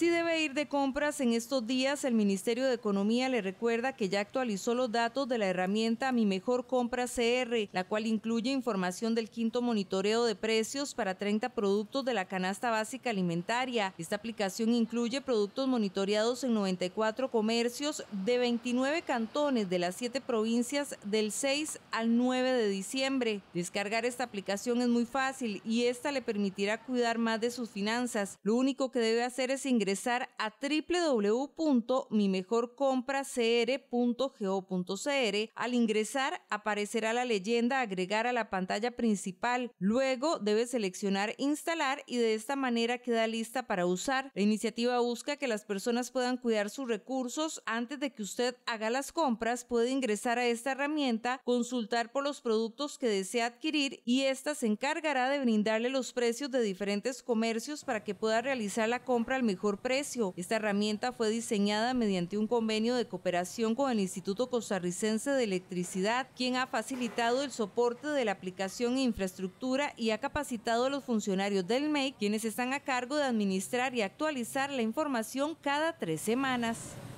Si debe ir de compras en estos días, el Ministerio de Economía le recuerda que ya actualizó los datos de la herramienta Mi Mejor Compra CR, la cual incluye información del quinto monitoreo de precios para 30 productos de la canasta básica alimentaria. Esta aplicación incluye productos monitoreados en 94 comercios de 29 cantones de las 7 provincias del 6 al 9 de diciembre. Descargar esta aplicación es muy fácil y esta le permitirá cuidar más de sus finanzas. Lo único que debe hacer es ingresar a www.mimejorcompracr.go.cr. Al ingresar aparecerá la leyenda agregar a la pantalla principal. Luego debe seleccionar instalar y de esta manera queda lista para usar. La iniciativa busca que las personas puedan cuidar sus recursos antes de que usted haga las compras. Puede ingresar a esta herramienta, consultar por los productos que desea adquirir y esta se encargará de brindarle los precios de diferentes comercios para que pueda realizar la compra al mejor precio. Esta herramienta fue diseñada mediante un convenio de cooperación con el Instituto Costarricense de Electricidad, quien ha facilitado el soporte de la aplicación e infraestructura y ha capacitado a los funcionarios del MEI, quienes están a cargo de administrar y actualizar la información cada tres semanas.